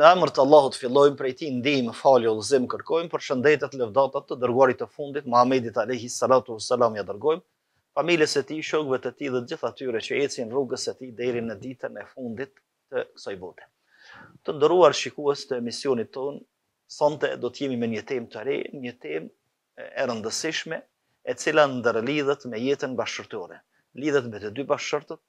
Në emër të Allahut fillojmë prej ti ndihmë, falë, udhëzim kërkojmë, për shëndetet, lëvdatat të dërguarit të fundit Muhamedit alayhi salatu wassalam ja dërgojmë, familjes së tij, shokëve të tij dhe të gjithë atyre që ecin rrugës së tij deri në ditën e fundit të kësaj bote. Të nderuar shikues të emisionit ton, sonte do të jemi me një temë të re, një temë e rëndësishme, e cila ndërlidhet me jetën bashkëtorë. Lidhet me të dy bashkëtorët.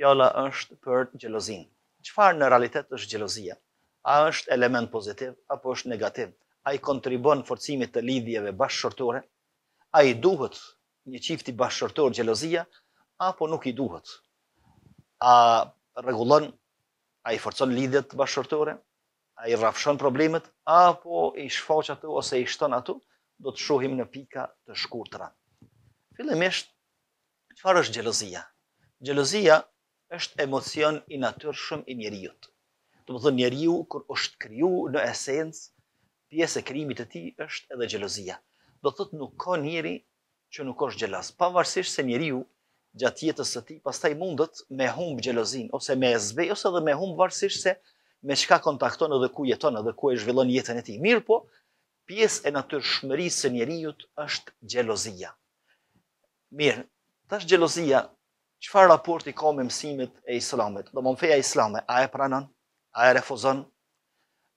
Fjala është për xhelozin. Çfarë në realitet është xhelozia? a është element pozitiv apo është negativ, a i kontribon forcimit të lidhjeve bashkëshortore, a i duhet një qifti bashkëshortor gjelozia, apo nuk i duhet, a regulon, a i forcon lidhjet bashkëshortore, a i rafshon problemet, apo i shfaq ato ose i shton ato, do të shohim në pika të shkurtra. Fillimisht, qëfar është gjelozia? Gjelozia është emocion i natyrshëm i njeriutë. Do të thonë njeriu kur është kriju në esencë, pjesë e krijimit të tij është edhe xhelozia. Do të thotë nuk ka njeri që nuk është xhelas, pavarësisht se njeriu gjatë jetës së tij pastaj mundet me humb xhelozin ose me zbej ose edhe me humb varësisht se me çka kontakton edhe ku jeton edhe ku e zhvillon jetën e tij. Mirë po, pjesë e natyrshmërisë së njeriu është xhelozia. Mirë, tash xhelozia çfarë raporti ka me mësimet e Islamit? Do të thonë feja islame, a e pranon? a e refuzon,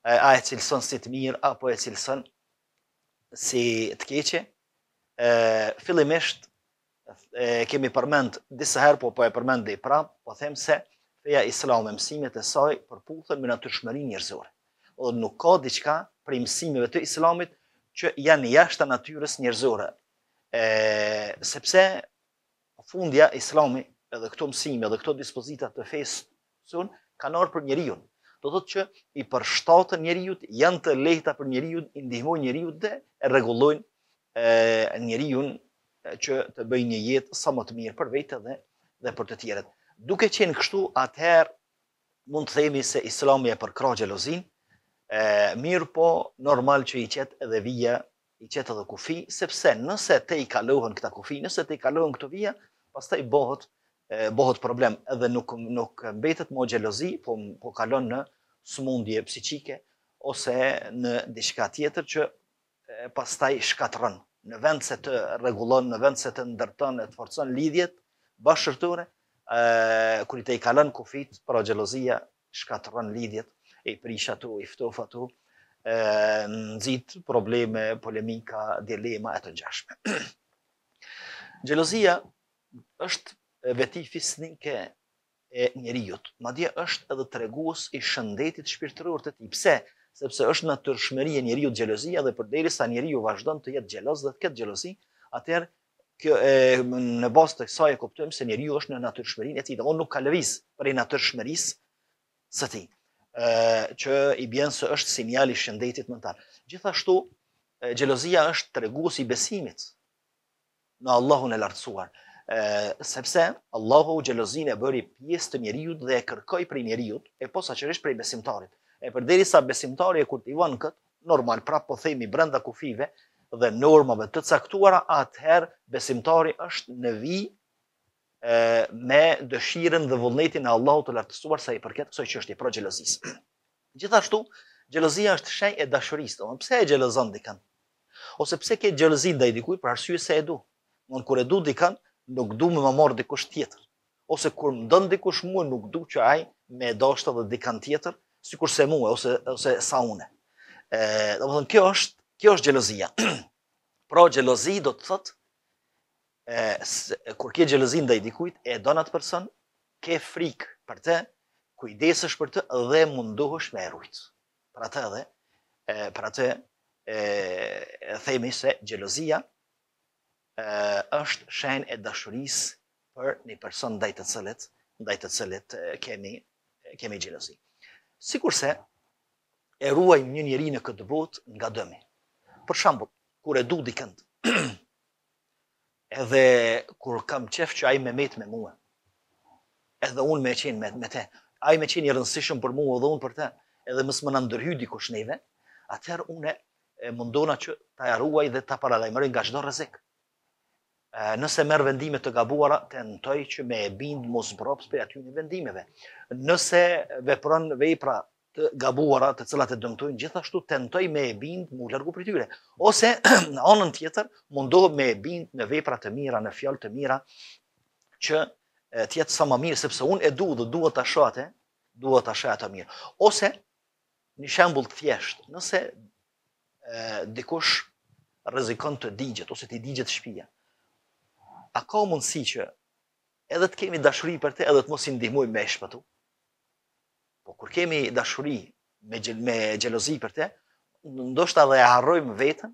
eh, a e cilëson si të mirë, apo e cilëson si të keqe. Eh, Filimisht, eh, kemi përmend disa herë, po po e përmend dhe i pra, po them se feja islam e mësimit e saj për me natyrshmëri njërzore. Dhe nuk ka diqka për mësimeve të islamit që janë jashtë të natyres njërzore. Sepse fundja islami edhe këto mësime edhe këto dispozitat të fesë sun, kanë orë për njëriunë do thotë që i përshtatën njeriu, janë të lehta për njeriu, i ndihmojnë njeriu dhe e rregullojnë ë njeriu që të bëjë një jetë sa më të mirë për vetë dhe dhe për të tjerët. Duke qenë kështu, atëherë mund të themi se Islami e përkrah xhelozin, ë mirë po normal që i qet edhe vija, i qet edhe kufi, sepse nëse te i kalohen këta kufi, nëse te i kalohen këto vija, pastaj bëhet bëhet problem edhe nuk nuk mbetet më xhelozi, po po kalon në smundje psikike, ose në diçka tjetër që pastaj shkatërën, në vend se të regulon, në vend se të ndërton e të forcon lidhjet, bashkërture, kër i te i kalën kufit, pra gjelozia shkatërën lidhjet, e i prisha tu, i ftofa tu, nëzit probleme, polemika, dilema e të gjashme. gjelozia është veti fisnike e njerëzit. Madje është edhe tregues i shëndetit shpirtëror të tij. Pse? Sepse është natyrshmëri e njeriu xhelozia dhe përderisa njeriu vazhdon të jetë xheloz dhe të ketë xhelozi, atëherë kjo e, në bazë të kësaj e kuptojmë se njeriu është në natyrshmërinë e tij, do nuk ka lëviz për natyrshmërisë së tij. ë që i bën se është sinjali i shëndetit mental. Gjithashtu xhelozia është tregues i besimit në Allahun e lartësuar sepse Allahu xhelozin e bëri pjesë të njeriut dhe e kërkoi për njeriut, e posaçërisht për besimtarit. E përderisa besimtari e kultivon këtë normal, pra po themi brenda kufive dhe normave të caktuara, atëherë besimtari është në vi e, me dëshirën dhe vullnetin e Allahut të lartësuar sa i përket kësaj çështje pro xhelozisë. Gjithashtu, xhelozia është shenj e dashurisë, domethënë pse e xhelozon dikën? Ose pse ke xhelozi ndaj dikujt për arsye se e du? Mund kur e du dikën nuk du me më marrë dikush tjetër. Ose kur më dënë dikush mua, nuk du që ajë me doshtë dhe dikan tjetër, si kur se mua, ose, ose sa une. E, dhe më thënë, kjo është, kjo është gjelozia. pra, gjelozi do të thëtë, kur kje gjelozin dhe i dikujt, e donat person, ke frikë për te, kujdesësh për të dhe munduhësh me erujt. Pra të edhe, pra të e, themi se gjelozia, është shenë e dashuris për një person dajtë të cëllet, dajtë të cëllet kemi, kemi gjelosi. Sikur se, e ruaj një njëri në këtë bot nga dëmi. Për shambull, kur e du dikënd, edhe kur kam qef që aj me met me mua, edhe unë me qenë me, me te, aj me qenë i rëndësishëm për mua edhe unë për te, edhe mësë më në ndërhy diko shneve, atëherë une e mundona që ta ruaj dhe ta paralajmërin nga qdo rëzikë nëse merr vendime të gabuara, tentoj që me e bind mos brops për aty në vendimeve. Nëse vepron vepra të gabuara, të cilat e dëmtojnë, gjithashtu tentoj me e bind mu largu për tyre. Ose në anën tjetër, mundohë me e bind në vepra të mira, në fjallë të mira, që tjetë sa më mirë, sepse unë e du dhe duhet të shate, duhet të shate të mirë. Ose, një shembul të thjeshtë, nëse dikush rëzikon të digjet, ose të digjet shpijat, a ka mundësi që edhe të kemi dashuri për te, edhe të mos i ndihmoj me shpëtu. Po, kur kemi dashuri me, gjel, me gjelozi për te, ndoshta dhe e harrojmë vetën,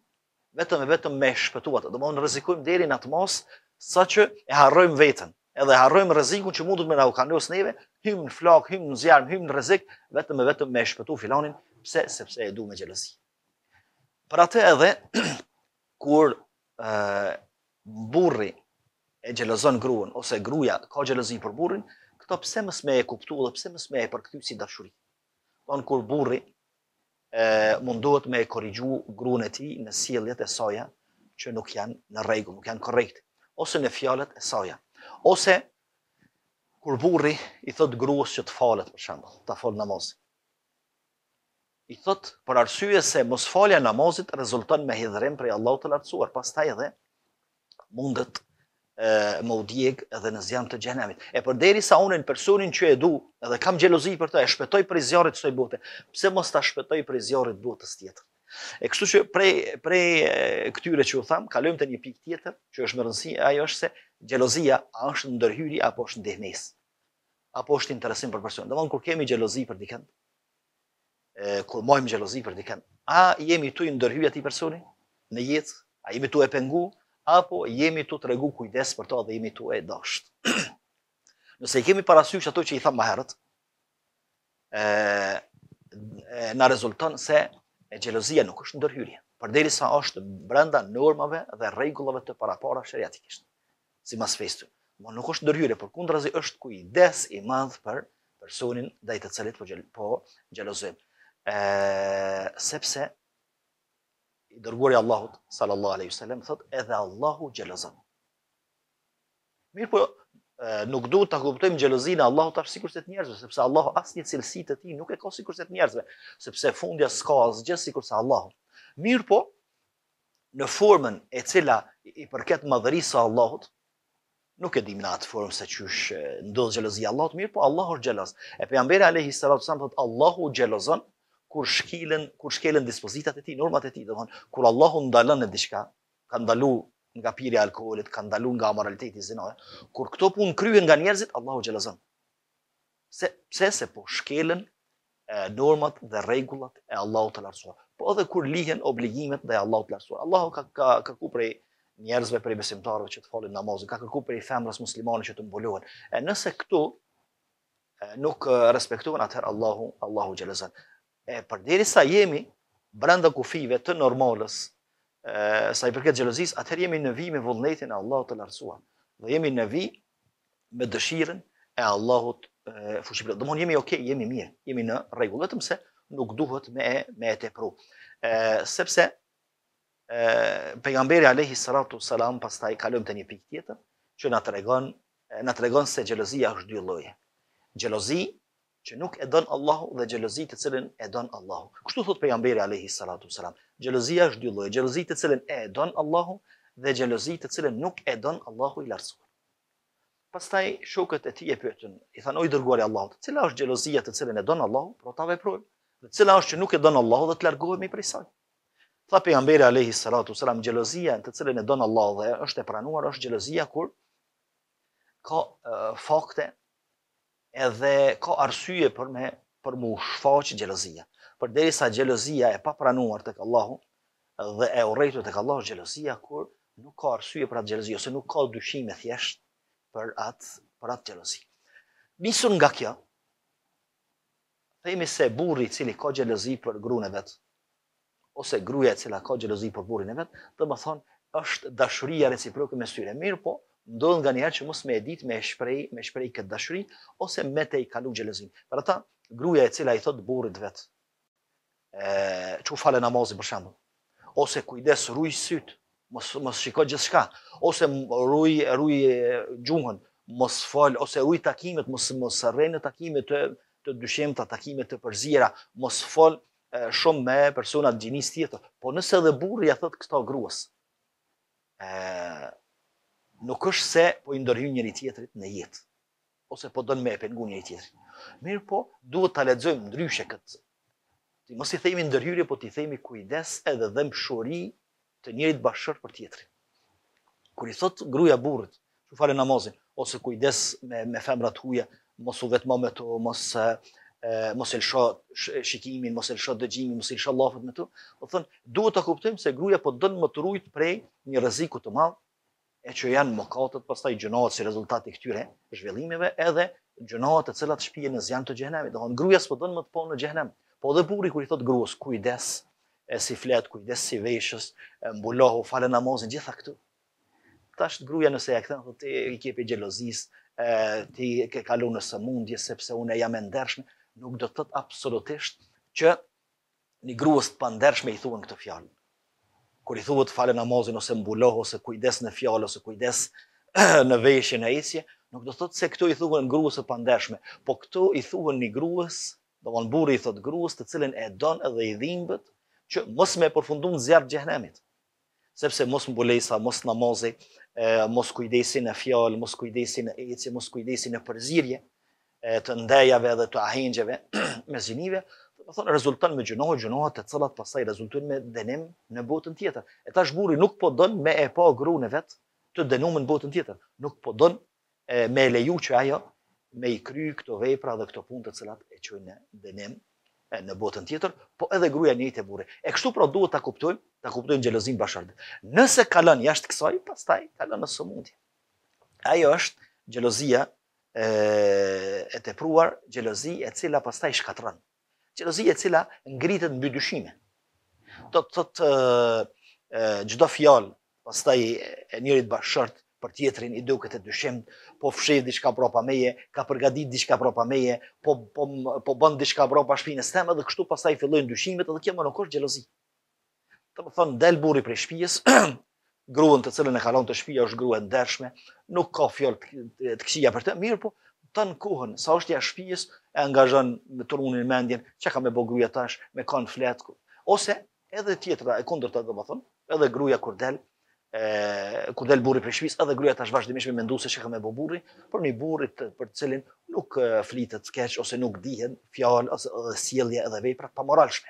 vetëm e vetëm me shpëtu atë. Do më në deri në atë mos, sa që e harrojmë vetën, edhe harrojmë rezikun që mundu me në ukanios neve, hymë në flak, hymë në zjarëm, hymë në rezik, vetëm e vetëm me shpëtu filanin, pse, sepse e du me gjelozi. Për atë edhe, kur e, burri e gjelozon gruën, ose gruja ka gjelozin për burin, këto pse mës me e kuptu dhe pse mës me e përkëty si dashuri. Onë kur burri e, mundohet me e korrigju gruën e ti në sjelljet e soja, që nuk janë në regu, nuk janë korrekte, ose në fjalët e soja. Ose, kur burri i thot gruës që të falet, për shemb, të falë namazit. I thot, për arsye se mos falja namazit rezulton me hidhrim prej Allah të lartësuar, pas edhe mundet më udjek dhe në zjanë të gjenemit. E për deri sa unë në personin që e du, edhe kam gjelozi për të, e shpetoj për i zjarët së i bote, pse mos të shpetoj për i zjarët botës tjetër? E kështu që prej, prej këtyre që u tham, kalujem të një pikë tjetër, që është më rëndësi, ajo është se gjelozia është në ndërhyri, apo është në dehnes, apo është interesim për personin. Dhe mënë, kur kemi gjelozi për dikën, kur mojmë gjelozi për dikën, a jemi tu i ndërhyri ati personin, në jetë, a jemi tu e pengu, apo jemi tu të regu kujdes për to dhe jemi tu e dasht. Nëse i kemi parasysh ato që i thamë maherët, në rezultan se e gjelozia nuk është ndërhyrje, përderi sa është brenda normave dhe regullove të parapara shëriatikisht, si mas festu. Ma nuk është ndërhyrje, për kundrazi është kujdes i madhë për personin dhe i të cilit po, po gjelozim. Sepse i dërguari Allahut sallallahu alaihi wasallam thot edhe Allahu xhelozon. Mirë po nuk duhet ta kuptojmë xhelozinë e Allahut as sikur se të njerëzve, sepse Allahu asnjë cilësi të tij nuk e ka sikur se të njerëzve, sepse fundja s'ka asgjë sikur se Allahu. Mirë po në formën e cila i përket madhërisë së Allahut nuk e dim në atë formë se çysh ndodh xhelozia e Allahut, mirë po Allahu xheloz. E pejgamberi alayhi salatu sallam thot Allahu xhelozon, kur shkilen, kur shkelen dispozitat e tij, normat e tij, domthon kur Allahu ndalon në diçka, ka ndalu nga pirja e alkoolit, ka ndalu nga amoraliteti zinor, kur këto pun kryhen nga njerëzit, Allahu xhelazon. Se pse se po shkelen e, normat dhe rregullat e Allahut të lartësuar. Po edhe kur lihen obligimet dhe Allahut të lartësuar. Allahu ka ka kërku prej njerëzve prej besimtarëve që të falin namazin, ka kërku prej femrës muslimane që të mbulohen. E nëse këtu nuk respektohen atëherë Allahu, Allahu xhelazon. E përderi sa jemi brenda kufive të normalës, e, sa i përket gjelozis, atëherë jemi në vi me vullnetin e Allahut të lartësuar. Dhe jemi në vi me dëshirën e Allahut fuqiplot. Domthonjë jemi okay, jemi mirë, jemi në rregull, vetëm se nuk duhet me me e tepru. Ë sepse ë pejgamberi alayhi salatu sallam pastaj kalon te një pikë tjetër që na tregon na tregon se xhelozia është dy lloje. Xhelozia që nuk e don Allahu dhe xhelozia të cilën e don Allahu. Kështu thot pejgamberi alayhi salatu sallam. Xhelozia është dy lloje, xhelozia të cilën e don Allahu dhe xhelozia të cilën nuk e don Allahu i lartësuar. Pastaj shokët e tij e pyetën, i thanë o dërguari i Allahut, cila është xhelozia të cilën e don Allahu, por ta veproj. Dhe cila është që nuk e don Allahu dhe të largohemi prej saj. Tha pejgamberi alayhi salatu sallam, xhelozia të cilën e don Allahu dhe është e pranuar është xhelozia kur ka uh, fakte edhe ka arsye për me për mu shfaq gjelozia. Për deri sa gjelozia e papranuar të këllahu dhe e urejtu të këllahu gjelozia kur nuk ka arsye për atë gjelozia, ose nuk ka dushime thjesht për atë, për atë gjelozi. Misur nga kjo, themi se burri cili ka gjelozi për grune vetë, ose gruja cila ka gjelozi për burrin e vetë, dhe më thonë është dashuria reciproke me syre Mirë po, ndodhë nga njerë që mos me edit me shprej, me shprej këtë dashuri, ose me te i kalu gjelëzim. Për ata, gruja e cila i thot burit vetë, e, që u fale namazin për shambull, ose kujdes ruj sytë, mos, mos shikoj gjithë shka, ose ruj, ruj gjuhën, mos fal, ose ruj takimet, mos, mos rrejnë takimet të, të të takimet të përzira, mos fal shumë me personat gjinis tjetër, po nëse dhe burri a thot këto gruas, e, nuk është se po i ndërhyn njëri tjetrit në jetë, ose po dënë me e pengu njëri tjetrit. Mirë po, duhet të aledzojmë ndryshe këtë. Ti mos i themi ndërhyri, po ti themi kujdes edhe dhe shori të njërit bashkër për tjetrit. Kër i thot gruja burët, që fare namazin, ose kujdes me, me femrat huja, mos u vetë me to, mos, e, mos e lësho shikimin, mos e lësho dëgjimin, mos e lësho lafët me to, o thënë, duhet të kuptojmë se gruja po dënë më të rujt prej një rëziku të malë, e që janë mokatët pastaj gjënohet si rezultati këtyre zhvillimeve edhe gjënohet të cilat shpije në zjanë të gjëhenemi. Dhe gruja s'po dënë më të po në gjëhenem, po dhe buri kur i thotë gruës kujdes e si fletë, kujdes si veshës, mbulohu, falë namazin, gjitha këtu. Ta është gruja nëse e këtën, të i kjepi gjelozis, ti ke kalu në sëmundje, sepse une jam e ndershme, nuk do të të absolutisht që një gruës të pandershme i thuën këtë fjallën kur i thuhet falë namazin ose mbuloh ose kujdes në fjalë ose kujdes në veshje në ecje, nuk do të thotë se këto i thuhen gruas të pandeshme, po këto i thuhen në gruas, do të thonë burri i thot gruas të cilën e don edhe i dhimbët që mos më përfundon zjarr xhehenemit. Sepse mos mbulesa, mos namazi, mos kujdesi në fjalë, mos kujdesi në ecje, mos kujdesi në përzirje e të ndajave dhe të ahengjeve me zinive, do thonë rezulton me gjënohë, gjënohë të cëllat, pasaj rezultojnë me dënim në botën tjetër. E tash burri nuk po don me e pa gruën në vet të dënuar në botën tjetër. Nuk po don me leju që ajo me i kry këto vepra dhe këto punë të cëllat e qojnë në dënim në botën tjetër, po edhe gruaja njëjtë e burrit. E kështu pra duhet ta kuptojmë, ta kuptojmë xhelozin bashard. Nëse kalon jashtë kësaj, pastaj kalon në sëmundje. Ajo është xhelozia e tepruar, xhelozi e cila pastaj shkatron. Gjelozia e cila ngritet mbi dyshime. Do të thotë çdo fjalë pastaj e njërit bashërt për tjetrin i duket e dyshim, po fshih diçka brapa meje, ka përgatit diçka brapa meje, po, po po bën diçka brapa shpinës së dhe kështu pastaj fillojnë dyshimet edhe kjo më nuk është xhelozi. Do më thonë del burri prej shpijës, gruan të cilën e kalon të shpija është gruën e nuk ka fjalë të këqija për të, mirë po tan kohën sa është ja shtëpisë, e angazhon me turunin mendjen, që ka me bo gruja tash, me kanë fletku. Ose edhe tjetra e kundërta domethën, dhe më edhe gruja kur del, e, kur del burri për shpis, edhe gruja tash vazhdimisht me mendu se që ka me bo burri, për një burrit për cilin nuk flitet skeq, ose nuk dihen fjalë ose edhe edhe vepra pa moralshme.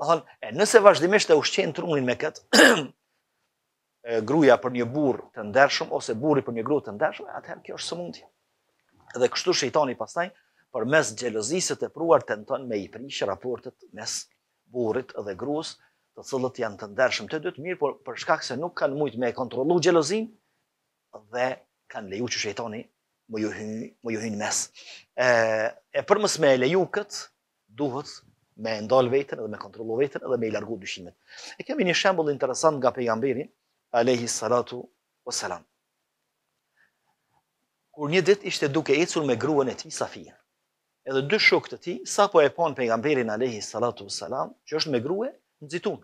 Më e, nëse vazhdimisht e ushqen turunin me këtë, gruja për një burr të ndershëm ose burri për një grua të ndershme, atëherë kjo është sëmundje. Dhe kështu shejtani pastaj për mes gjelozisë e pruar të nëton me i prish raportet mes burit dhe grus, të cëllët janë të ndershëm të dytë mirë, por për shkak se nuk kanë mujtë me kontrolu gjelozin dhe kanë leju që shetoni më ju hynë, ju mes. E, e për mës me leju këtë, duhet me ndalë vetën dhe me kontrolu vetën dhe me i largu dyshimet. E kemi një shembol interesant nga pejambirin, Alehi Salatu o Salam. Kur një dit ishte duke ecur me gruën e ti Safia, edhe dy shok të sa sapo e pon pejgamberin alayhi salatu wasalam, që është me grua, nxitun.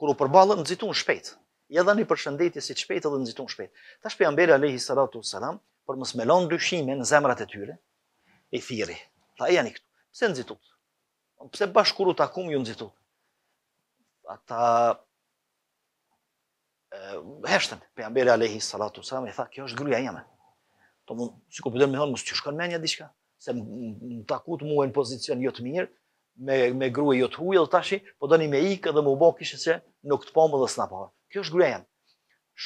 Kur u përballën, nxitun shpejt. Ja dhanë një përshëndetje si shpejt edhe nxitun shpejt. Tash pejgamberi alayhi salatu wasalam, për mos smelon dyshime në zemrat e tyre, i e Tha i këtu. Pse nxitut? Pse bashkuru takum ju nxitut? Ata e heshtën pejgamberi alayhi salatu wasalam i tha, "Kjo është gruaja jeme." Domthon, sikur po më thonë mos ti shkon mendja diçka se më takut mu e në pozicion jo të mirë, me, me gruë jo të hujë dhe tashi, po do një me ikë dhe mu bë kishë që nuk të pomë dhe s'na pomë. Kjo është grejen.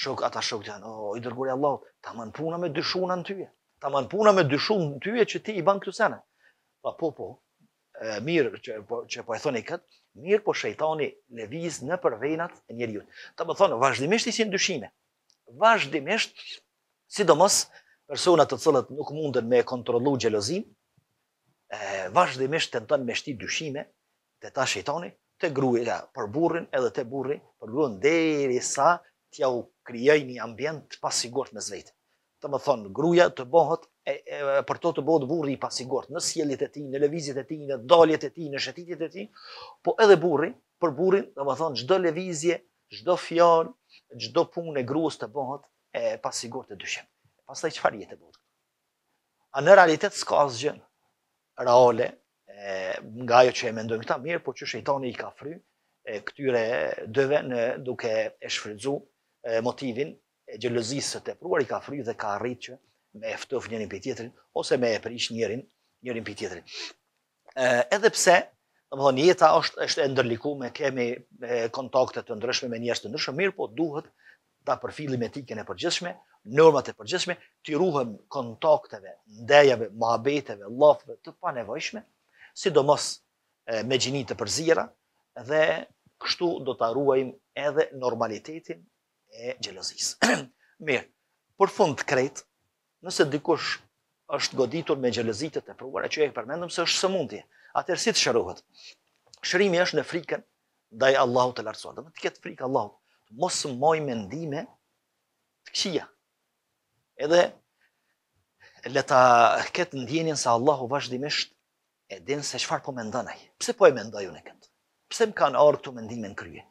Shok, ata shok të janë, o, i dërgurë Allah, ta më në puna me dyshuna në tyje. Ta më në puna me dyshuna në tyje që ti i banë këtu sene. Pa, po, po, mirë që, po, po e thoni këtë, mirë po shëjtoni në vizë në përvejnat e njeri jutë. Ta më thonë, vazhdimisht i si në dyshime. Vazhdimisht, sidomos, personat të cilët nuk mundën me kontrollu xhelozin, e, vazhdimisht të me shti dyshime të ta shetani, të gruja por për burrin edhe të burri për gruën deri sa t'ja u kryoj një ambient të pasigort me zvejtë. Të më thonë, gruja të bohët, e, e, për to të bohët burri i pasigort, në sjelljet e ti, në levizit e ti, në daljet e ti, në shetitit e ti, po edhe burri, për burrin, të më thonë, gjdo levizje, gjdo fjarë, gjdo punë e gruës të bohët e pasigort e dyshemë. Pastaj çfarë jetë bëu? A në realitet s'ka asgjë reale e nga ajo që e mendojmë këta mirë, por që shejtani i ka fry e këtyre dyve në duke e shfrytzu motivin e xhelozisë së tepruar i ka fry dhe ka arritë që me ftof njërin mbi tjetrin ose me e prish njërin njërin mbi tjetrin. Ë edhe pse, domthonë jeta është është e ndërlikuar me kemi kontakte të ndryshme me njerëz të ndryshëm, mirë po duhet ta përfillim etikën e përgjithshme, normat e përgjithshme, të ruhem kontakteve, ndejave, mohabeteve, lafëve të panevojshme, sidomos me gjini të përzira dhe kështu do ta arruajmë edhe normalitetin e xhelozisë. Mirë, për fund të kretë, nëse dikush është goditur me xhelozitë të pruara, që e përmendëm se është sëmundje, atëherë si të shërohet? Shërimi është në frikën ndaj Allahut të Lartësuar. Do të ketë frikë Allahut. Mos mëoj mendime të këqija, edhe le ta këtë ndjenin se Allahu vazhdimisht e din se qëfar po mendon ndonaj. Pse po e mendoj unë e këtë? Pse më kanë orë këtu mendime në krye?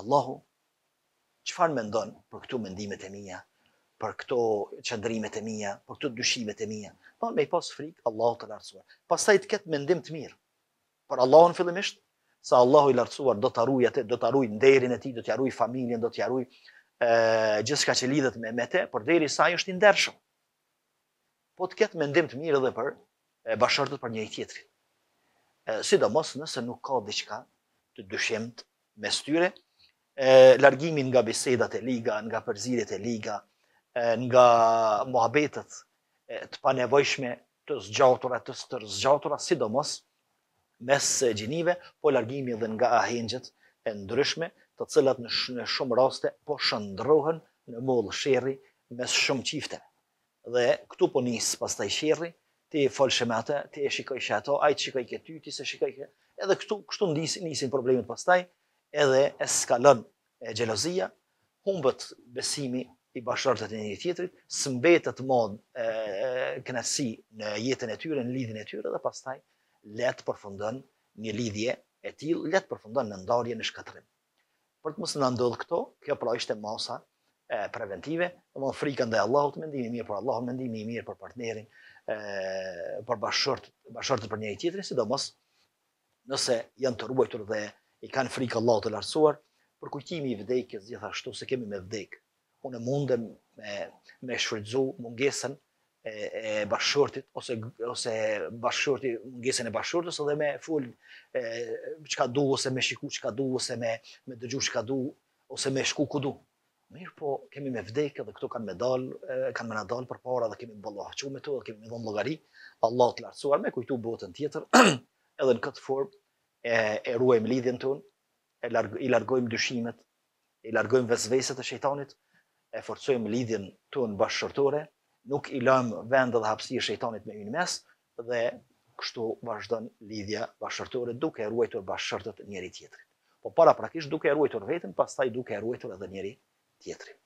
Allahu, qëfar mendon ndonë për këtu mendimet e mija, për këto qëndrimet e mija, për këtu dyshimet e mija? Po me i pas frikë, Allahu të lartësuar. Pasaj të këtë mendim të mirë. Për Allahu në fillimisht, sa Allahu i lartësuar do të ruaj atë, do ta ruaj nderin e ti, do të ruaj familjen, do të ruaj gjithë ka që lidhët me por deri sa saj është ndershëm. Po të ketë mendim të mirë dhe për bashortët për një i tjetëri. Si do mos nëse nuk ka dhe qka të dëshemt me styre, largimin nga bisedat e liga, nga përzirit e liga, nga muhabetet të panevojshme të zgjautura, të së të rëzgjautura, si do mos, mes gjinive, po largimi dhe nga ahengjët e ndryshme, të cilat në shumë raste po shëndrohen në mollë shërri mes shumë qifte. Dhe këtu po njësë pas taj shërri, ti e falë shëmë ata, ti e shikaj që ato, ajtë shikaj këty, ti se shikaj këtë, edhe këtu kështu në njësë problemet pas taj, edhe eskalon e gjelozia, humbët besimi i bashkërtët e një tjetërit, sëmbetët mod kënësi në jetën e tyre, në lidhën e tyre, dhe pas taj letë përfundën një lidhje e tilë, letë përfundën në ndarje në shkatrim për të mos na ndodh këto, kjo pra ishte masa e preventive, dhe më thonë frika ndaj Allahut, mendimi i mirë për Allahut, mendimi i mirë për partnerin, e për bashkërt, bashortë për njëri tjetrin, sidomos nëse janë të ruajtur dhe i kanë frikë Allahut të lartësuar, për kujtimin i vdekjes gjithashtu se kemi me vdekje. Unë mundem me me shfrytëzu mungesën e bashkëshortit ose ose bashkëshorti ngjesën e bashkëshortës edhe me fol çka du ose me shiku çka du ose me me dëgju çka du ose me shku ku du. Mirë po kemi me vdekë dhe këto kanë me dal kanë me na dal përpara dhe kemi bollah çu me to dhe kemi me dhon llogari Allah të lartësuar me kujtu botën tjetër edhe në këtë formë e, e ruajmë lidhjen tonë e larg, i largojmë dyshimet i largojmë vesveset e shejtanit e forcojm lidhjen tonë bashkëshortore nuk i lëmë vend dhe hapsirë shejtanit me ynë mes, dhe kështu vazhdon lidhja bashkëtorë duke e ruajtur bashkëtorët njëri tjetrit. Po para prakisht duke e ruajtur veten, pastaj duke e ruajtur edhe njëri tjetrin.